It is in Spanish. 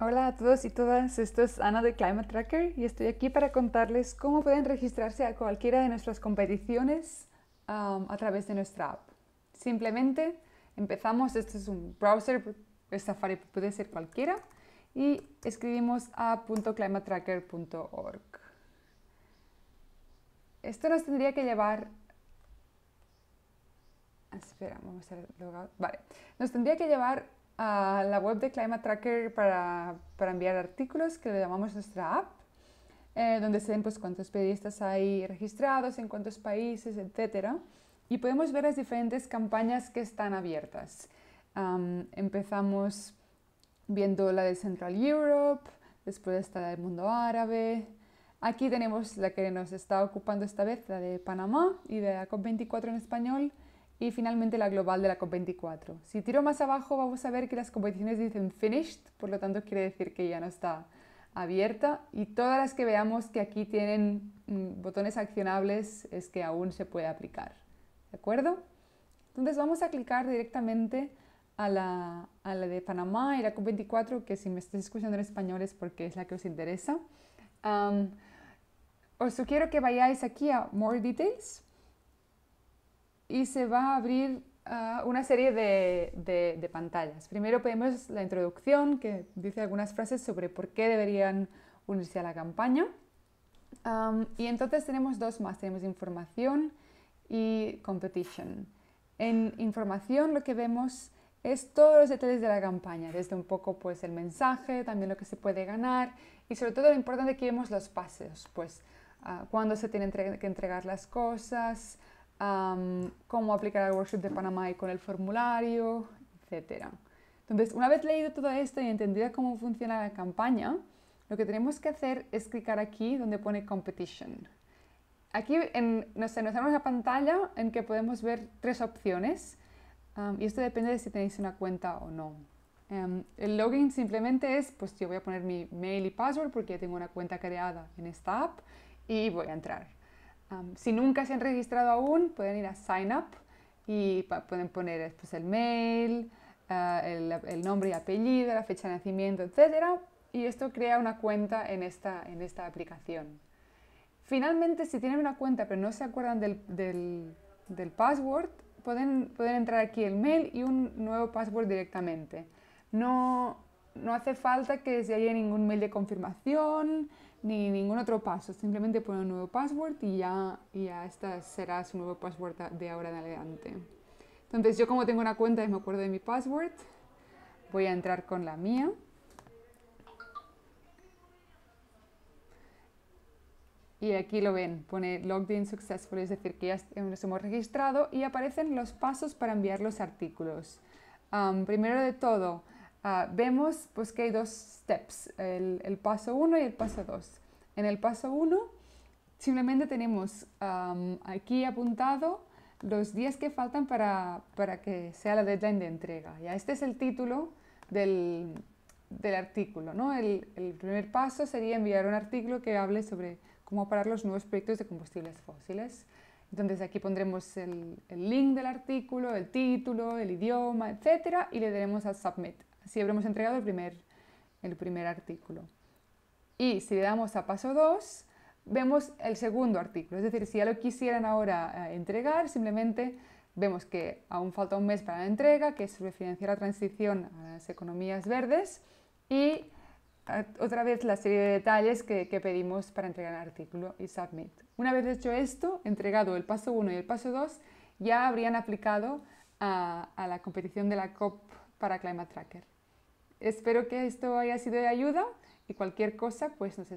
Hola a todos y todas, esto es Ana de Climate Tracker y estoy aquí para contarles cómo pueden registrarse a cualquiera de nuestras competiciones a través de nuestra app. Simplemente empezamos, esto es un browser, Safari puede ser cualquiera, y escribimos a.climatracker.org. Esto nos tendría que llevar Espera, vamos a Vale. Nos tendría que llevar a la web de Climate Tracker para, enviar artículos, que le llamamos nuestra app, eh, donde se ven pues, cuántos periodistas hay registrados, en cuántos países, etc. Y podemos ver las diferentes campañas que están abiertas. empezamos viendo la de Central Europe, después está la del mundo árabe. Aquí tenemos la que nos está ocupando esta vez, la de Panamá y de la COP24 en español y finalmente la global de la COP24. Si tiro más abajo vamos a ver que las competiciones dicen finished, por lo tanto quiere decir que ya no está abierta y todas las que veamos que aquí tienen mm, botones accionables es que aún se puede aplicar. ¿De acuerdo? Entonces vamos a clicar directamente a la, a la de Panamá y la COP24, que si me estáis escuchando en español es porque es la que os interesa. os sugiero que vayáis aquí a More Details y se va a abrir ah, una serie de, pantallas. Primero vemos la introducción que dice algunas frases sobre por qué deberían unirse a la campaña. y entonces tenemos dos más, tenemos información y competition. En información lo que vemos es todos los detalles de la campaña, desde un poco pues el mensaje, también lo que se puede ganar y sobre todo lo importante que vemos los pases pues ah, cuándo se tienen que entregar las cosas, cómo aplicar al workshop de Panamá y con el formulario, etc. Entonces, una vez leído todo esto y entendido cómo funciona la campaña, lo que tenemos que hacer es clicar aquí donde pone Competition. Aquí en, nos tenemos la pantalla en que podemos ver tres opciones y esto depende de si tenéis una cuenta o no. Em, el login simplemente es, pues yo voy a poner mi mail y password porque tengo una cuenta creada en esta app y voy a entrar si nunca se han registrado aún, pueden ir a Sign Up y pueden poner eh, pues, el mail, ah, el, nombre y apellido, la fecha de nacimiento, etc. Y esto crea una cuenta en esta, en esta aplicación. Finalmente, si tienen una cuenta pero no se acuerdan del, del, del password, pueden, pueden entrar aquí el mail y un nuevo password directamente. No, no hace falta que se haya ningún mail de confirmación ni ningún otro paso. Simplemente pone un nuevo password y ya, ya esta será su nuevo password de ahora en adelante. Entonces yo como tengo una cuenta y me acuerdo de mi password, voy a entrar con la mía. Y aquí lo ven, pone logged in successful, es decir, que ya nos hemos registrado y aparecen los pasos para enviar los artículos. primero de todo, Ah, vemos pues, que hay dos steps, el, paso 1 y el paso 2. En el paso 1 simplemente tenemos aquí apuntado los días que faltan para, para, que sea la deadline de entrega. Ya este es el título del, del artículo. ¿no? El, primer paso sería enviar un artículo que hable sobre cómo parar los nuevos proyectos de combustibles fósiles. Entonces aquí pondremos el, el link del artículo, el título, el idioma, etc. Y le daremos a Submit Así habremos entregado el primer, el primer artículo. Y si le damos a paso 2, vemos el segundo artículo. Es decir, si ya lo quisieran ahora eh, entregar, simplemente vemos que aún falta un mes para la entrega, que es sobre financiar la transición a las economías verdes y eh, otra vez la serie de detalles que, pedimos para entregar el artículo y submit. Una vez hecho esto, entregado el paso 1 y el paso 2, ya habrían aplicado a la competición de la COP para Climate Tracker. Espero que esto haya sido de ayuda y cualquier cosa, pues nos